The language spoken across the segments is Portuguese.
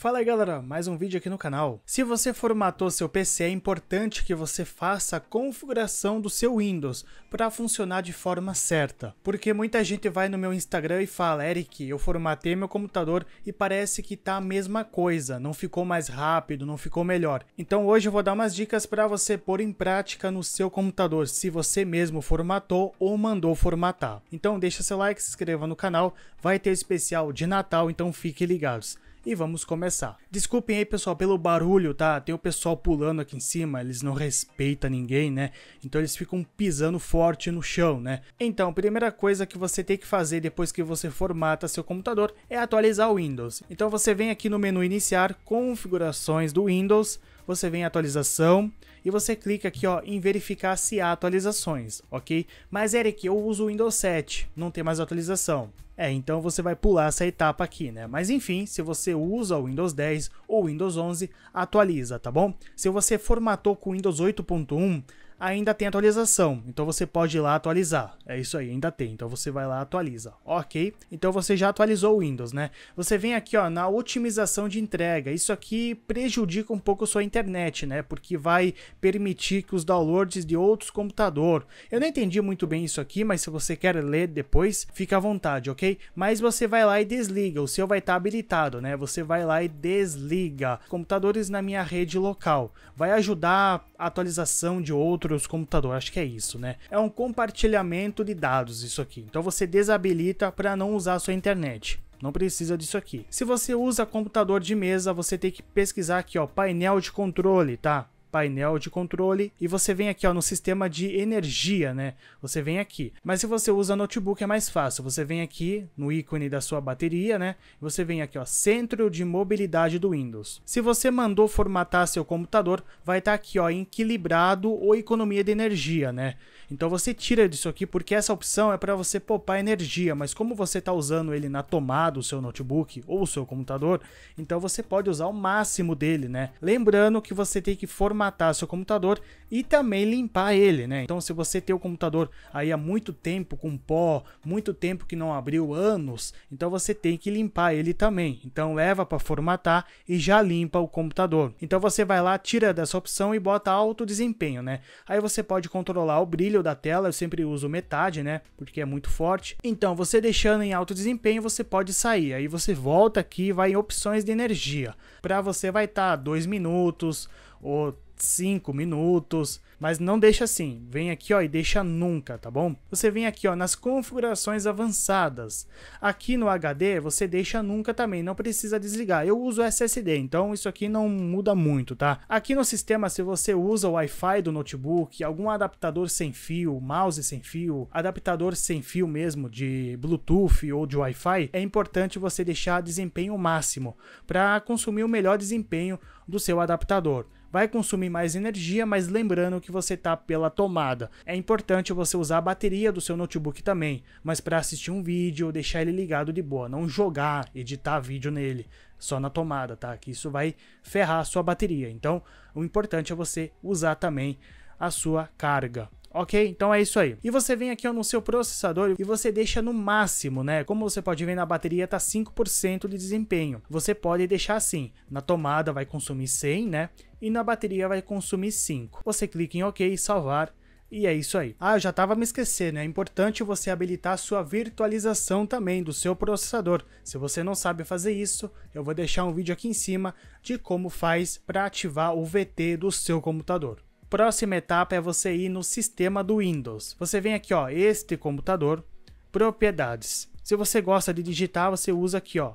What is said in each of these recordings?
Fala aí galera, mais um vídeo aqui no canal. Se você formatou seu PC, é importante que você faça a configuração do seu Windows para funcionar de forma certa. Porque muita gente vai no meu Instagram e fala, Eric, eu formatei meu computador e parece que tá a mesma coisa, não ficou mais rápido, não ficou melhor. Então hoje eu vou dar umas dicas para você pôr em prática no seu computador, se você mesmo formatou ou mandou formatar. Então deixa seu like, se inscreva no canal, vai ter especial de Natal, então fiquem ligados e vamos começar. Desculpem aí, pessoal, pelo barulho, tá? Tem o pessoal pulando aqui em cima, eles não respeitam ninguém, né? Então eles ficam pisando forte no chão, né? Então, primeira coisa que você tem que fazer depois que você formata seu computador é atualizar o Windows. Então você vem aqui no menu iniciar, configurações do Windows, você vem em atualização, e você clica aqui ó, em verificar se há atualizações, ok? Mas Eric, eu uso o Windows 7, não tem mais atualização. É, então você vai pular essa etapa aqui, né? Mas enfim, se você usa o Windows 10 ou Windows 11, atualiza, tá bom? Se você formatou com o Windows 8.1, ainda tem atualização. Então você pode ir lá atualizar. É isso aí, ainda tem. Então você vai lá atualiza. OK? Então você já atualizou o Windows, né? Você vem aqui, ó, na otimização de entrega. Isso aqui prejudica um pouco sua internet, né? Porque vai permitir que os downloads de outros computadores. Eu não entendi muito bem isso aqui, mas se você quer ler depois, fica à vontade, OK? Mas você vai lá e desliga. O seu vai estar tá habilitado, né? Você vai lá e desliga computadores na minha rede local. Vai ajudar atualização de outros computadores, acho que é isso, né? É um compartilhamento de dados isso aqui. Então você desabilita para não usar a sua internet. Não precisa disso aqui. Se você usa computador de mesa, você tem que pesquisar aqui, ó, painel de controle, tá? painel de controle e você vem aqui ó, no sistema de energia, né? Você vem aqui. Mas se você usa notebook é mais fácil. Você vem aqui no ícone da sua bateria, né? Você vem aqui ó, centro de mobilidade do Windows. Se você mandou formatar seu computador, vai estar tá aqui ó, equilibrado ou economia de energia, né? Então você tira disso aqui porque essa opção é para você poupar energia, mas como você está usando ele na tomada, o seu notebook ou o seu computador, então você pode usar o máximo dele, né? Lembrando que você tem que formatar formatar seu computador e também limpar ele, né? Então, se você tem o computador aí há muito tempo com pó, muito tempo que não abriu, anos, então você tem que limpar ele também. Então, leva para formatar e já limpa o computador. Então, você vai lá, tira dessa opção e bota alto desempenho, né? Aí você pode controlar o brilho da tela, eu sempre uso metade, né? Porque é muito forte. Então, você deixando em alto desempenho, você pode sair. Aí você volta aqui e vai em opções de energia. Para você vai estar tá minutos ou 5 minutos, mas não deixa assim, vem aqui ó e deixa nunca, tá bom? Você vem aqui ó nas configurações avançadas, aqui no HD você deixa nunca também, não precisa desligar, eu uso SSD, então isso aqui não muda muito, tá? Aqui no sistema se você usa o Wi-Fi do notebook, algum adaptador sem fio, mouse sem fio, adaptador sem fio mesmo de Bluetooth ou de Wi-Fi, é importante você deixar desempenho máximo para consumir o melhor desempenho do seu adaptador vai consumir mais energia, mas lembrando que você tá pela tomada. É importante você usar a bateria do seu notebook também, mas para assistir um vídeo, deixar ele ligado de boa, não jogar, editar vídeo nele, só na tomada, tá? Que isso vai ferrar a sua bateria. Então, o importante é você usar também a sua carga. Ok? Então é isso aí. E você vem aqui ó, no seu processador e você deixa no máximo, né? Como você pode ver, na bateria tá 5% de desempenho. Você pode deixar assim. Na tomada vai consumir 100, né? e na bateria vai consumir 5. Você clica em OK e salvar. E é isso aí. Ah, eu já estava me esquecendo, é importante você habilitar a sua virtualização também do seu processador. Se você não sabe fazer isso, eu vou deixar um vídeo aqui em cima de como faz para ativar o VT do seu computador. Próxima etapa é você ir no sistema do Windows. Você vem aqui, ó, este computador, propriedades. Se você gosta de digitar, você usa aqui, ó.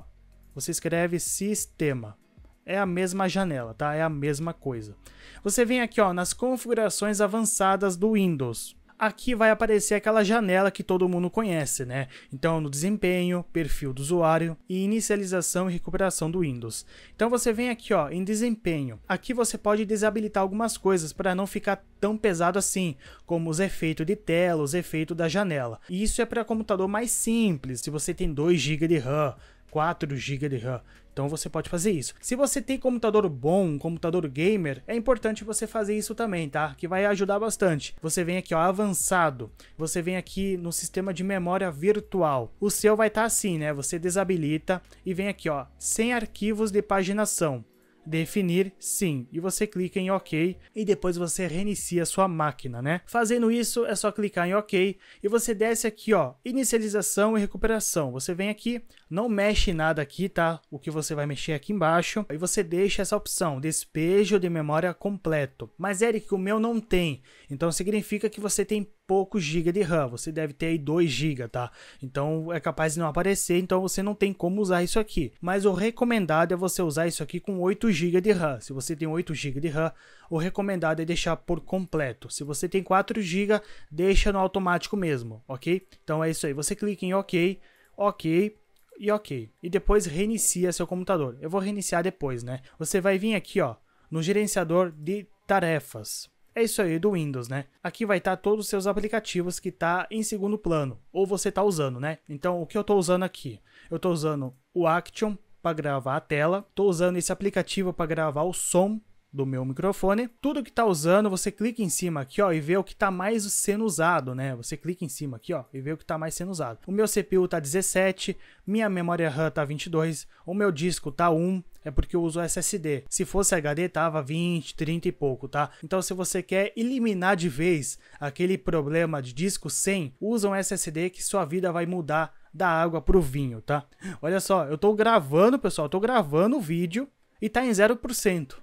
Você escreve sistema. É a mesma janela, tá? É a mesma coisa. Você vem aqui, ó, nas configurações avançadas do Windows aqui vai aparecer aquela janela que todo mundo conhece, né? Então, no desempenho, perfil do usuário e inicialização e recuperação do Windows. Então, você vem aqui, ó, em desempenho. Aqui você pode desabilitar algumas coisas para não ficar tão pesado assim, como os efeitos de tela, os efeitos da janela. E isso é para computador mais simples, se você tem 2 GB de RAM, 4 GB de RAM. Então você pode fazer isso. Se você tem computador bom, um computador gamer, é importante você fazer isso também, tá? Que vai ajudar bastante. Você vem aqui, ó, avançado. Você vem aqui no sistema de memória virtual. O seu vai estar tá assim, né? Você desabilita e vem aqui, ó, sem arquivos de paginação definir sim, e você clica em OK e depois você reinicia sua máquina, né? Fazendo isso, é só clicar em OK e você desce aqui, ó, inicialização e recuperação. Você vem aqui, não mexe nada aqui, tá? O que você vai mexer é aqui embaixo e você deixa essa opção, despejo de memória completo. Mas Eric, o meu não tem. Então significa que você tem pouco GB de RAM, você deve ter aí 2 GB, tá? Então é capaz de não aparecer, então você não tem como usar isso aqui. Mas o recomendado é você usar isso aqui com 8 GB de RAM. Se você tem 8 GB de RAM, o recomendado é deixar por completo. Se você tem 4 GB, deixa no automático mesmo, ok? Então é isso aí, você clica em OK, OK, e ok. E depois reinicia seu computador. Eu vou reiniciar depois, né? Você vai vir aqui, ó, no gerenciador de tarefas. É isso aí, do Windows, né? Aqui vai estar tá todos os seus aplicativos que tá em segundo plano, ou você tá usando, né? Então, o que eu tô usando aqui? Eu tô usando o Action para gravar a tela, tô usando esse aplicativo para gravar o som do meu microfone. Tudo que tá usando, você clica em cima aqui, ó, e vê o que tá mais sendo usado, né? Você clica em cima aqui, ó, e vê o que tá mais sendo usado. O meu CPU tá 17, minha memória RAM tá 22, o meu disco tá 1, é porque eu uso SSD. Se fosse HD, tava 20, 30 e pouco, tá? Então, se você quer eliminar de vez aquele problema de disco sem, usa um SSD que sua vida vai mudar da água pro vinho, tá? Olha só, eu tô gravando, pessoal, tô gravando o vídeo e tá em 0%.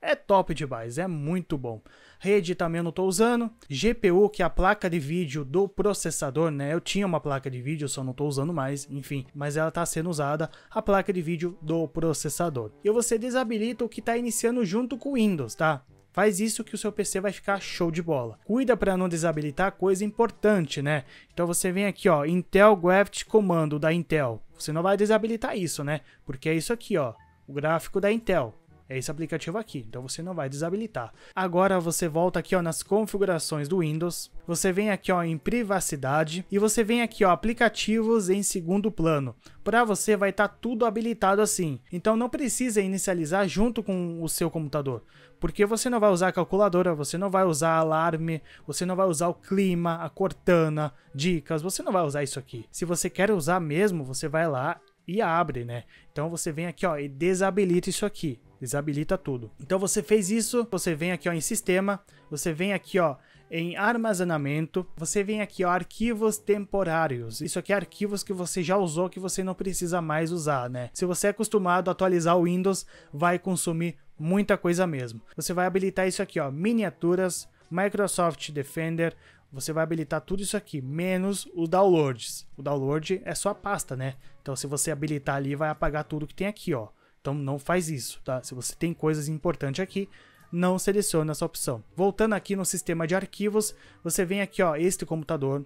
É top demais, é muito bom. Rede também eu não estou usando. GPU, que é a placa de vídeo do processador, né? Eu tinha uma placa de vídeo, só não estou usando mais, enfim. Mas ela está sendo usada, a placa de vídeo do processador. E você desabilita o que está iniciando junto com o Windows, tá? Faz isso que o seu PC vai ficar show de bola. Cuida para não desabilitar coisa importante, né? Então você vem aqui, ó, Intel Graphics Comando da Intel. Você não vai desabilitar isso, né? Porque é isso aqui, ó, o gráfico da Intel. É esse aplicativo aqui, então você não vai desabilitar. Agora você volta aqui ó, nas configurações do Windows, você vem aqui ó, em privacidade e você vem aqui ó, aplicativos em segundo plano. Para você vai estar tá tudo habilitado assim, então não precisa inicializar junto com o seu computador, porque você não vai usar a calculadora, você não vai usar alarme, você não vai usar o clima, a cortana, dicas, você não vai usar isso aqui. Se você quer usar mesmo, você vai lá e abre, né? Então você vem aqui, ó, e desabilita isso aqui, desabilita tudo. Então você fez isso, você vem aqui, ó, em sistema, você vem aqui, ó, em armazenamento, você vem aqui, ó, arquivos temporários. Isso aqui é arquivos que você já usou, que você não precisa mais usar, né? Se você é acostumado a atualizar o Windows, vai consumir muita coisa mesmo. Você vai habilitar isso aqui, ó, miniaturas, Microsoft Defender, você vai habilitar tudo isso aqui, menos o downloads. O download é só a pasta, né? Então se você habilitar ali, vai apagar tudo que tem aqui, ó. Então não faz isso, tá? Se você tem coisas importantes aqui, não seleciona essa opção. Voltando aqui no sistema de arquivos, você vem aqui, ó, este computador,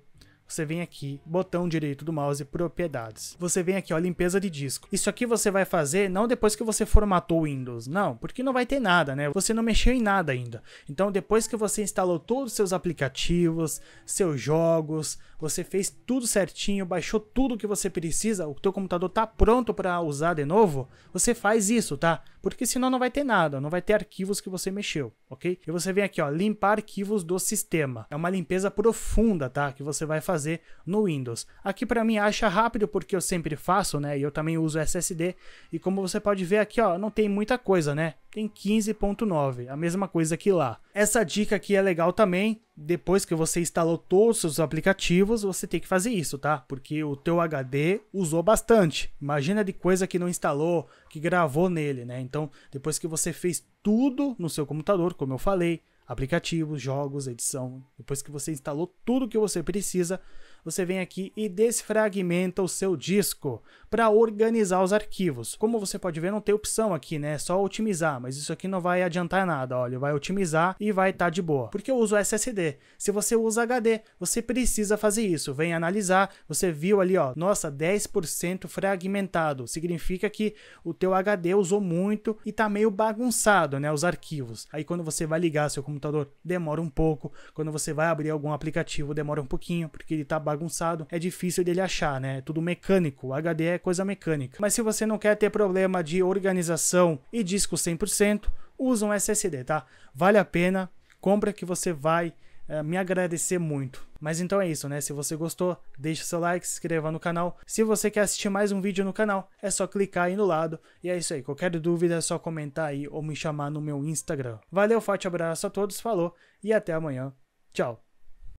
você vem aqui, botão direito do mouse, propriedades. Você vem aqui, ó, limpeza de disco. Isso aqui você vai fazer não depois que você formatou o Windows, não, porque não vai ter nada, né? Você não mexeu em nada ainda. Então, depois que você instalou todos os seus aplicativos, seus jogos, você fez tudo certinho, baixou tudo que você precisa, o teu computador tá pronto para usar de novo, você faz isso, tá? Porque senão não vai ter nada, não vai ter arquivos que você mexeu, ok? E você vem aqui, ó, limpar arquivos do sistema. É uma limpeza profunda, tá? Que você vai fazer no Windows. Aqui para mim acha rápido porque eu sempre faço, né? E eu também uso SSD. E como você pode ver aqui, ó, não tem muita coisa, né? tem 15.9, a mesma coisa que lá. Essa dica aqui é legal também, depois que você instalou todos os aplicativos, você tem que fazer isso, tá? Porque o teu HD usou bastante. Imagina de coisa que não instalou, que gravou nele, né? Então, depois que você fez tudo no seu computador, como eu falei, aplicativos, jogos, edição, depois que você instalou tudo que você precisa, você vem aqui e desfragmenta o seu disco para organizar os arquivos. Como você pode ver, não tem opção aqui, né? É só otimizar, mas isso aqui não vai adiantar nada, olha, vai otimizar e vai estar tá de boa. Porque eu uso SSD. Se você usa HD, você precisa fazer isso. Vem analisar, você viu ali, ó, nossa, 10% fragmentado. Significa que o teu HD usou muito e tá meio bagunçado, né, os arquivos. Aí quando você vai ligar seu computador, demora um pouco. Quando você vai abrir algum aplicativo, demora um pouquinho, porque ele tá bagunçado, é difícil dele achar, né? É tudo mecânico, o HD é coisa mecânica. Mas se você não quer ter problema de organização e disco 100%, usa um SSD, tá? Vale a pena, compra que você vai é, me agradecer muito. Mas então é isso, né? Se você gostou, deixe seu like, se inscreva no canal. Se você quer assistir mais um vídeo no canal, é só clicar aí no lado. E é isso aí. Qualquer dúvida é só comentar aí ou me chamar no meu Instagram. Valeu, forte abraço a todos, falou e até amanhã. Tchau.